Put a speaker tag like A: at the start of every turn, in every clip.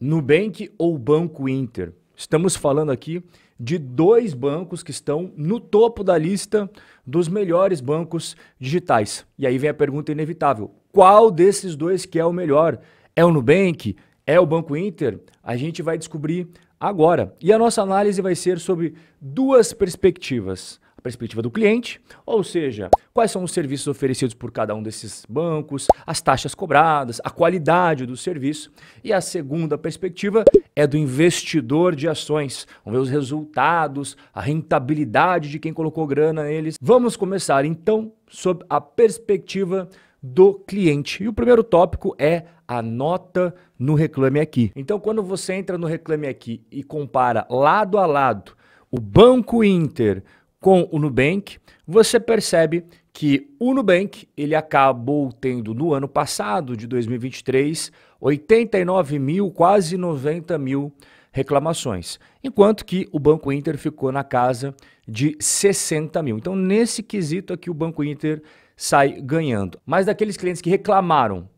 A: Nubank ou Banco Inter. Estamos falando aqui de dois bancos que estão no topo da lista dos melhores bancos digitais. E aí vem a pergunta inevitável: qual desses dois que é o melhor? É o Nubank? É o Banco Inter? A gente vai descobrir agora. E a nossa análise vai ser sobre duas perspectivas perspectiva do cliente, ou seja, quais são os serviços oferecidos por cada um desses bancos, as taxas cobradas, a qualidade do serviço. E a segunda perspectiva é do investidor de ações. Vamos ver os resultados, a rentabilidade de quem colocou grana neles. Vamos começar então sob a perspectiva do cliente. E o primeiro tópico é a nota no Reclame Aqui. Então, quando você entra no Reclame Aqui e compara lado a lado o Banco Inter com o Nubank, você percebe que o Nubank ele acabou tendo no ano passado, de 2023, 89 mil, quase 90 mil reclamações, enquanto que o Banco Inter ficou na casa de 60 mil. Então, nesse quesito aqui, é o Banco Inter sai ganhando. Mas daqueles clientes que reclamaram,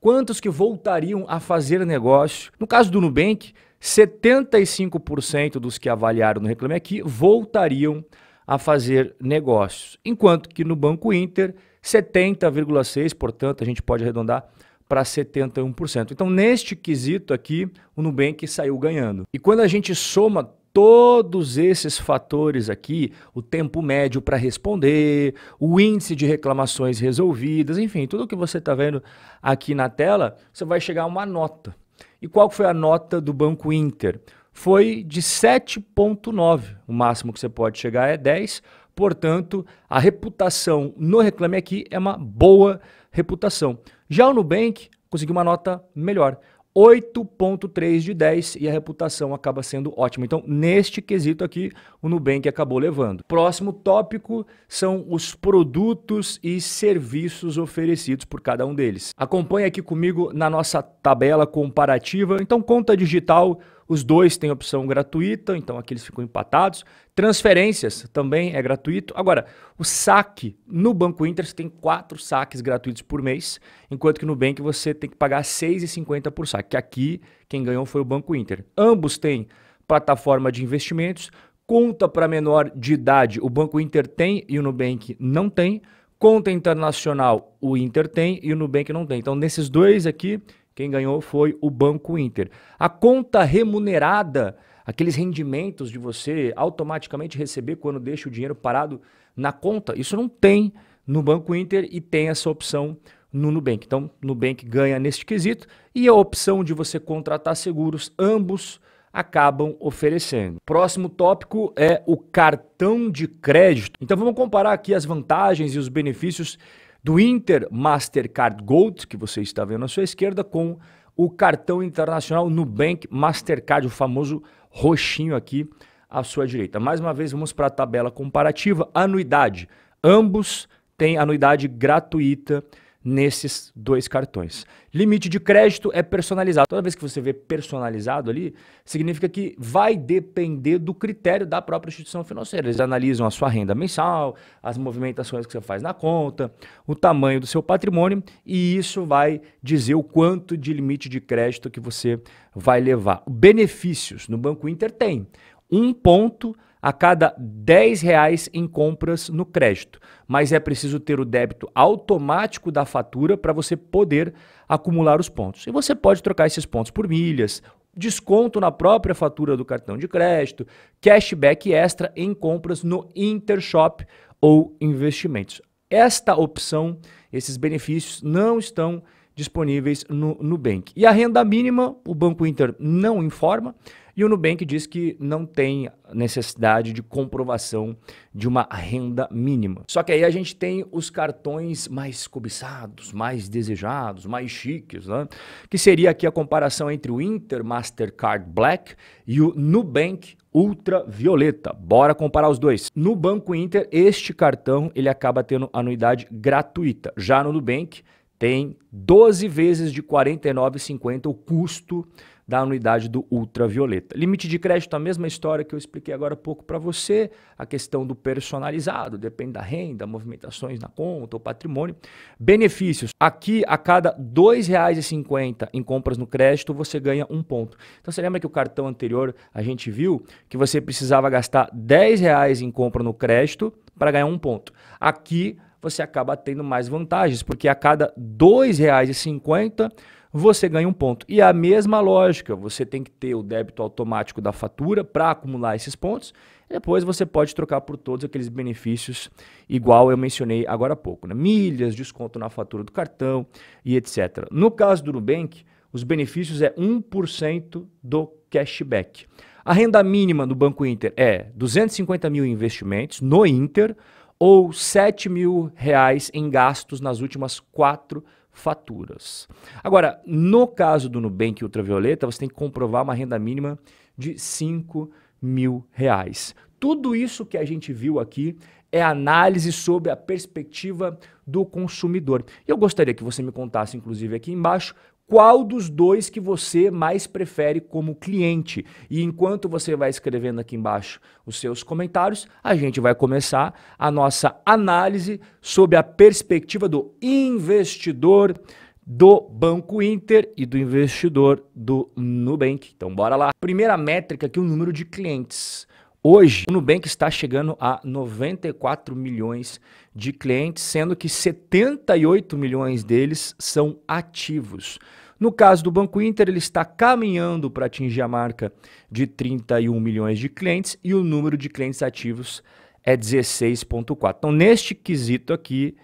A: quantos que voltariam a fazer negócio? No caso do Nubank, 75% dos que avaliaram no Reclame Aqui voltariam a a fazer negócios. Enquanto que no Banco Inter, 70,6%, portanto, a gente pode arredondar para 71%. Então, neste quesito aqui, o Nubank saiu ganhando. E quando a gente soma todos esses fatores aqui, o tempo médio para responder, o índice de reclamações resolvidas, enfim, tudo o que você está vendo aqui na tela, você vai chegar a uma nota. E qual foi a nota do Banco Inter? foi de 7,9. O máximo que você pode chegar é 10. Portanto, a reputação no Reclame Aqui é uma boa reputação. Já o Nubank conseguiu uma nota melhor. 8.3 de 10 e a reputação acaba sendo ótima. Então, neste quesito aqui, o Nubank acabou levando. Próximo tópico são os produtos e serviços oferecidos por cada um deles. Acompanhe aqui comigo na nossa tabela comparativa. Então, conta digital os dois têm opção gratuita, então aqui eles ficam empatados. Transferências também é gratuito. Agora, o saque no Banco Inter você tem quatro saques gratuitos por mês, enquanto que no Nubank você tem que pagar R$ 6,50 por saque. Aqui quem ganhou foi o Banco Inter. Ambos têm plataforma de investimentos, conta para menor de idade, o Banco Inter tem e o Nubank não tem. Conta internacional, o Inter tem e o Nubank não tem. Então, nesses dois aqui, quem ganhou foi o Banco Inter. A conta remunerada, aqueles rendimentos de você automaticamente receber quando deixa o dinheiro parado na conta, isso não tem no Banco Inter e tem essa opção no Nubank. Então, Nubank ganha neste quesito e a opção de você contratar seguros, ambos acabam oferecendo. Próximo tópico é o cartão de crédito. Então, vamos comparar aqui as vantagens e os benefícios do Inter Mastercard Gold, que você está vendo à sua esquerda, com o cartão internacional Nubank Mastercard, o famoso roxinho aqui à sua direita. Mais uma vez, vamos para a tabela comparativa. Anuidade. Ambos têm anuidade gratuita nesses dois cartões. Limite de crédito é personalizado. Toda vez que você vê personalizado ali, significa que vai depender do critério da própria instituição financeira. Eles analisam a sua renda mensal, as movimentações que você faz na conta, o tamanho do seu patrimônio e isso vai dizer o quanto de limite de crédito que você vai levar. Benefícios no Banco Inter tem um ponto a cada R$ reais em compras no crédito, mas é preciso ter o débito automático da fatura para você poder acumular os pontos. E você pode trocar esses pontos por milhas, desconto na própria fatura do cartão de crédito, cashback extra em compras no Intershop ou investimentos. Esta opção, esses benefícios não estão disponíveis no Nubank. E a renda mínima, o Banco Inter não informa, e o Nubank diz que não tem necessidade de comprovação de uma renda mínima. Só que aí a gente tem os cartões mais cobiçados, mais desejados, mais chiques, né? que seria aqui a comparação entre o Inter Mastercard Black e o Nubank ultravioleta. Bora comparar os dois. No Banco Inter, este cartão ele acaba tendo anuidade gratuita. Já no Nubank, tem 12 vezes de R$ 49,50 o custo da anuidade do ultravioleta. Limite de crédito, a mesma história que eu expliquei agora há pouco para você, a questão do personalizado, depende da renda, movimentações na conta ou patrimônio. Benefícios, aqui a cada R$ 2,50 em compras no crédito, você ganha um ponto. Então você lembra que o cartão anterior a gente viu que você precisava gastar R$ reais em compra no crédito para ganhar um ponto. Aqui você acaba tendo mais vantagens, porque a cada R$ 2,50 você ganha um ponto. E é a mesma lógica, você tem que ter o débito automático da fatura para acumular esses pontos. Depois você pode trocar por todos aqueles benefícios, igual eu mencionei agora há pouco, né? milhas, desconto na fatura do cartão e etc. No caso do Nubank, os benefícios é 1% do cashback. A renda mínima do Banco Inter é 250 mil investimentos no Inter ou 7 mil reais em gastos nas últimas quatro semanas faturas. Agora, no caso do Nubank Ultravioleta, você tem que comprovar uma renda mínima de 5 mil reais. Tudo isso que a gente viu aqui é análise sobre a perspectiva do consumidor. Eu gostaria que você me contasse, inclusive, aqui embaixo, qual dos dois que você mais prefere como cliente. E enquanto você vai escrevendo aqui embaixo os seus comentários, a gente vai começar a nossa análise sob a perspectiva do investidor do Banco Inter e do investidor do Nubank. Então bora lá. Primeira métrica aqui, o número de clientes. Hoje, o Nubank está chegando a 94 milhões de clientes, sendo que 78 milhões deles são ativos. No caso do Banco Inter, ele está caminhando para atingir a marca de 31 milhões de clientes e o número de clientes ativos é 16,4. Então, neste quesito aqui,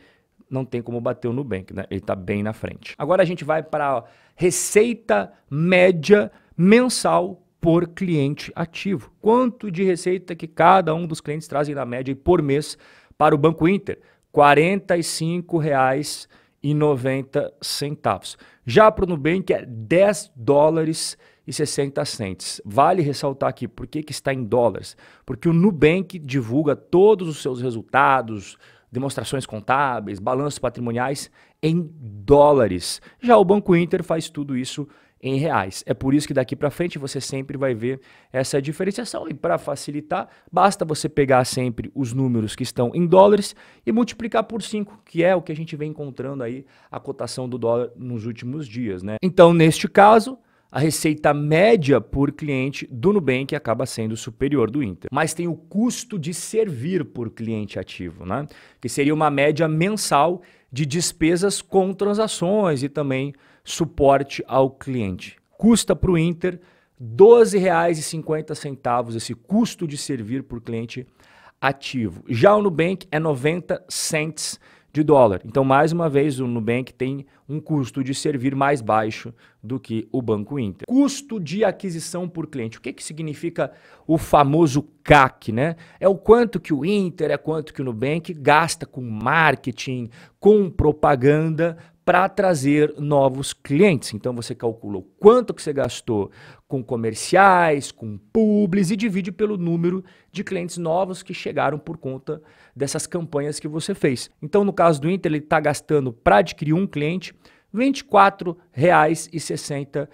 A: não tem como bater o Nubank, né? Ele está bem na frente. Agora a gente vai para a receita média mensal por cliente ativo. Quanto de receita que cada um dos clientes trazem na média por mês para o Banco Inter? R$ 45,90. Já para o Nubank é 10 dólares e 60 centes. Vale ressaltar aqui por que, que está em dólares, porque o Nubank divulga todos os seus resultados, demonstrações contábeis, balanços patrimoniais em dólares. Já o Banco Inter faz tudo isso em em reais. É por isso que daqui para frente você sempre vai ver essa diferenciação. E para facilitar, basta você pegar sempre os números que estão em dólares e multiplicar por 5, que é o que a gente vem encontrando aí a cotação do dólar nos últimos dias, né? Então, neste caso, a receita média por cliente do Nubank acaba sendo superior do Inter. Mas tem o custo de servir por cliente ativo, né? Que seria uma média mensal de despesas com transações e também suporte ao cliente. Custa para o Inter R$ 12,50 esse custo de servir por cliente ativo. Já o Nubank é 90 cents de dólar. Então, mais uma vez, o Nubank tem um custo de servir mais baixo do que o Banco Inter. Custo de aquisição por cliente. O que, que significa o famoso CAC, né? É o quanto que o Inter, é quanto que o Nubank gasta com marketing, com propaganda para trazer novos clientes. Então você calcula o quanto que você gastou com comerciais, com publis e divide pelo número de clientes novos que chegaram por conta dessas campanhas que você fez. Então no caso do Inter ele está gastando para adquirir um cliente R$ 24,60.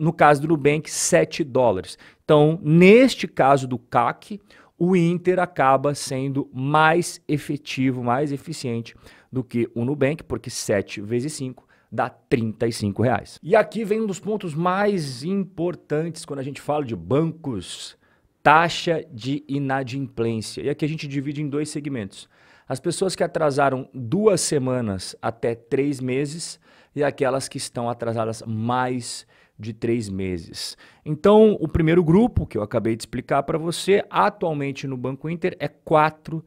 A: No caso do Nubank, 7 dólares. Então, neste caso do CAC, o Inter acaba sendo mais efetivo, mais eficiente do que o Nubank, porque 7 vezes 5 dá 35 reais. E aqui vem um dos pontos mais importantes quando a gente fala de bancos, taxa de inadimplência. E aqui a gente divide em dois segmentos. As pessoas que atrasaram duas semanas até três meses e aquelas que estão atrasadas mais de três meses. Então, o primeiro grupo que eu acabei de explicar para você, atualmente no Banco Inter, é 4%.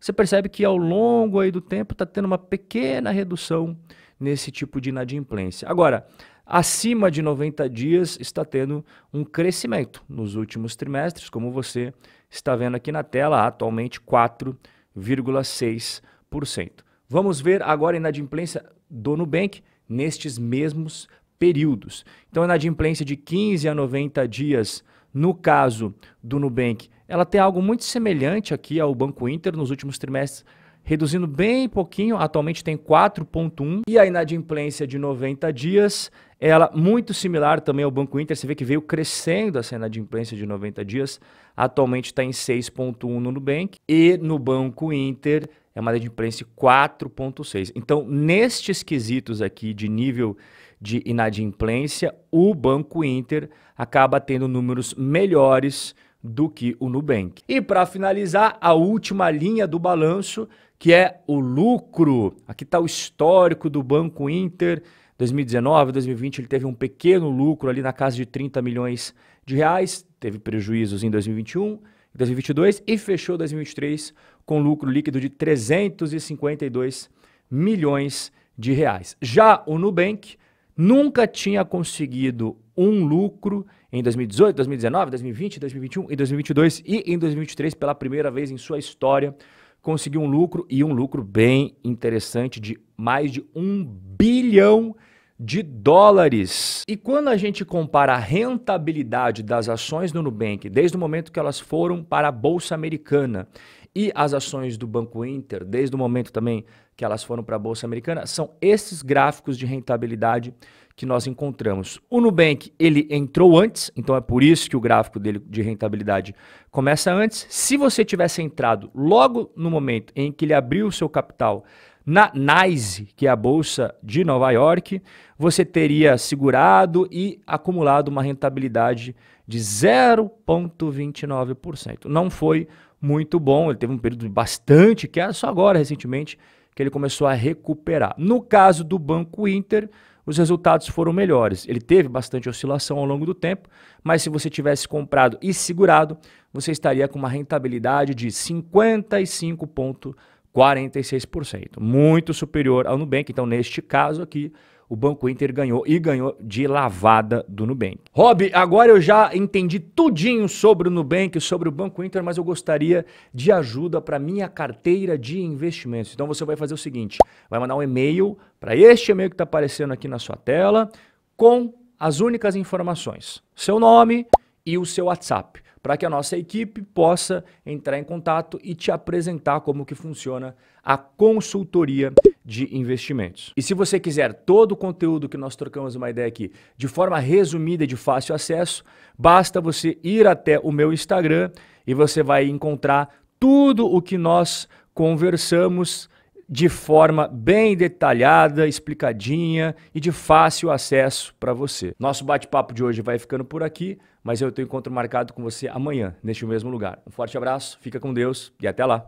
A: Você percebe que ao longo aí do tempo está tendo uma pequena redução nesse tipo de inadimplência. Agora, acima de 90 dias está tendo um crescimento nos últimos trimestres, como você está vendo aqui na tela, atualmente 4,6%. Vamos ver agora a inadimplência do Nubank nestes mesmos períodos. Então, a inadimplência de 15 a 90 dias, no caso do Nubank, ela tem algo muito semelhante aqui ao Banco Inter nos últimos trimestres, reduzindo bem pouquinho, atualmente tem 4.1, e a inadimplência de 90 dias, ela muito similar também ao Banco Inter, você vê que veio crescendo essa inadimplência de 90 dias, atualmente está em 6.1 no Nubank, e no Banco Inter é uma Dead Prince 4.6. Então, nestes quesitos aqui de nível de inadimplência, o Banco Inter acaba tendo números melhores do que o Nubank. E para finalizar, a última linha do balanço, que é o lucro. Aqui está o histórico do Banco Inter. 2019, 2020, ele teve um pequeno lucro ali na casa de 30 milhões de reais, teve prejuízos em 2021 em 2022 e fechou 2023 com lucro líquido de 352 milhões de reais. Já o Nubank nunca tinha conseguido um lucro em 2018, 2019, 2020, 2021 e 2022 e em 2023 pela primeira vez em sua história conseguiu um lucro e um lucro bem interessante de mais de um bilhão de de dólares. E quando a gente compara a rentabilidade das ações do Nubank, desde o momento que elas foram para a Bolsa Americana, e as ações do Banco Inter, desde o momento também que elas foram para a Bolsa Americana, são esses gráficos de rentabilidade que nós encontramos. O Nubank, ele entrou antes, então é por isso que o gráfico dele de rentabilidade começa antes. Se você tivesse entrado logo no momento em que ele abriu o seu capital na NYSE, que é a bolsa de Nova York, você teria segurado e acumulado uma rentabilidade de 0,29%. Não foi muito bom, ele teve um período bastante que era é só agora recentemente que ele começou a recuperar. No caso do Banco Inter, os resultados foram melhores. Ele teve bastante oscilação ao longo do tempo, mas se você tivesse comprado e segurado, você estaria com uma rentabilidade de 55,46%, muito superior ao Nubank. Então, neste caso aqui, o Banco Inter ganhou e ganhou de lavada do Nubank. Rob, agora eu já entendi tudinho sobre o Nubank, sobre o Banco Inter, mas eu gostaria de ajuda para minha carteira de investimentos. Então você vai fazer o seguinte, vai mandar um e-mail para este e-mail que está aparecendo aqui na sua tela com as únicas informações, seu nome e o seu WhatsApp para que a nossa equipe possa entrar em contato e te apresentar como que funciona a consultoria de investimentos. E se você quiser todo o conteúdo que nós trocamos uma ideia aqui de forma resumida e de fácil acesso, basta você ir até o meu Instagram e você vai encontrar tudo o que nós conversamos de forma bem detalhada, explicadinha e de fácil acesso para você. Nosso bate-papo de hoje vai ficando por aqui, mas eu tenho encontro marcado com você amanhã, neste mesmo lugar. Um forte abraço, fica com Deus e até lá.